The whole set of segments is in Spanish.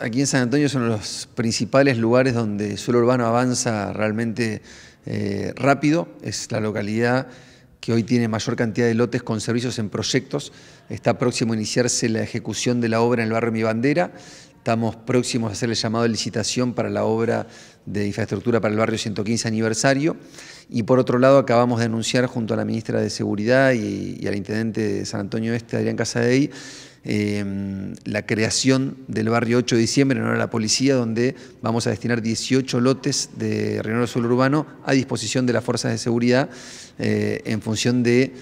Aquí en San Antonio son los principales lugares donde el suelo urbano avanza realmente eh, rápido. Es la localidad que hoy tiene mayor cantidad de lotes con servicios en proyectos. Está próximo a iniciarse la ejecución de la obra en el barrio Mi Bandera. Estamos próximos a hacer el llamado de licitación para la obra de infraestructura para el barrio 115 aniversario. Y por otro lado, acabamos de anunciar junto a la ministra de Seguridad y, y al intendente de San Antonio Este, Adrián Casadei, Em, la creación del barrio 8 de diciembre en honor a la policía, donde vamos a destinar 18 lotes de Río Sur Urbano a disposición de las fuerzas de seguridad eh, en función de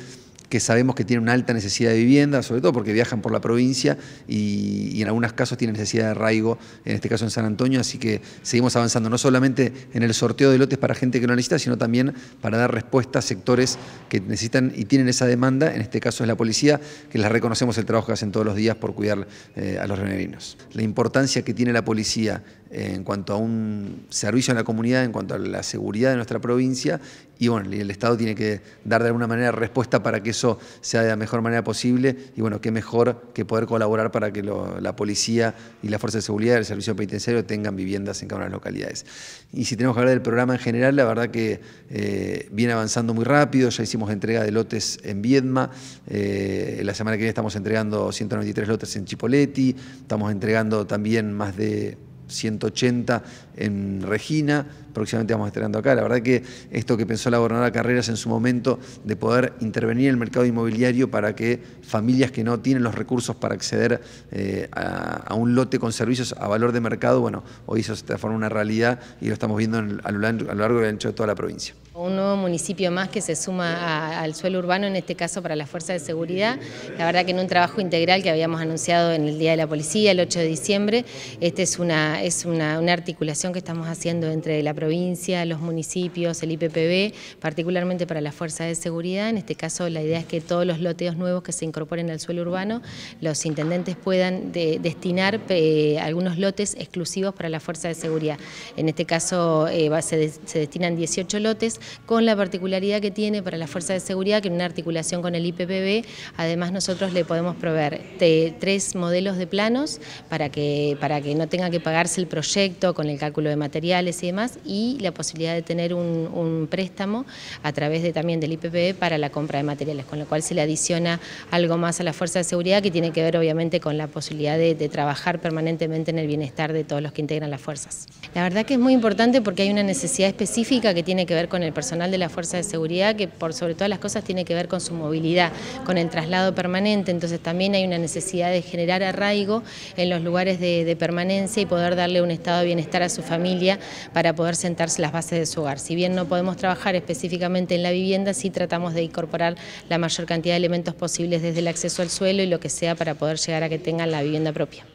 que sabemos que tiene una alta necesidad de vivienda, sobre todo porque viajan por la provincia y, en algunos casos tienen necesidad de arraigo, en este caso en San Antonio, así que seguimos avanzando no solamente en el sorteo de lotes para gente que lo necesita, sino también para dar respuesta a sectores que necesitan y tienen esa demanda, en este caso es la policía, que les reconocemos el trabajo que hacen todos los días por cuidar eh, a los renegrinos. La importancia que tiene la policía en cuanto a un servicio a la comunidad, en cuanto a la seguridad de nuestra provincia, y bueno, el Estado tiene que dar de alguna manera respuesta para que eso sea de la mejor manera posible. Y bueno, qué mejor que poder colaborar para que la policía y la Fuerza de seguridad del servicio penitenciario tengan viviendas en cada una de las localidades. Y si tenemos que hablar del programa en general, la verdad que eh, viene avanzando muy rápido. Ya hicimos entrega de lotes en Viedma. Eh, la semana que viene estamos entregando 193 lotes en Chipoleti. Estamos entregando también más de 180 en Regina próximamente vamos a acá. La verdad que esto que pensó la gobernadora Carreras en su momento de poder intervenir en el mercado inmobiliario para que familias que no tienen los recursos para acceder eh, a, un lote con servicios a valor de mercado, bueno, hoy eso se transforma en una realidad y lo estamos viendo a, lo, largo y ancho de toda la provincia. Un nuevo municipio más que se suma al suelo urbano, en este caso para las fuerzas de seguridad. La verdad que en un trabajo integral que habíamos anunciado en el Día de la Policía, el 8 de diciembre, esta es una, es una articulación que estamos haciendo entre la provincia provincia, los municipios, el IPPB, particularmente para la Fuerza de seguridad. En este caso la idea es que todos los loteos nuevos que se incorporen al suelo urbano, los intendentes puedan destinar eh, algunos lotes exclusivos para la fuerza de seguridad. En este caso eh, se, destinan 18 lotes con la particularidad que tiene para la fuerza de seguridad que en una articulación con el IPPB, además nosotros le podemos proveer tres modelos de planos para que, para que no tenga que pagarse el proyecto con el cálculo de materiales y demás, y la posibilidad de tener un, préstamo a través de, también del IPPE para la compra de materiales, con lo cual se le adiciona algo más a la fuerza de seguridad que tiene que ver obviamente con la posibilidad de, trabajar permanentemente en el bienestar de todos los que integran las fuerzas. La verdad que es muy importante porque hay una necesidad específica que tiene que ver con el personal de la fuerza de seguridad, que por sobre todas las cosas tiene que ver con su movilidad, con el traslado permanente, entonces también hay una necesidad de generar arraigo en los lugares de, de permanencia y poder darle un estado de bienestar a su familia para poder sentarse las bases de su hogar. Si bien no podemos trabajar específicamente en la vivienda, sí tratamos de incorporar la mayor cantidad de elementos posibles desde el acceso al suelo y lo que sea para poder llegar a que tengan la vivienda propia.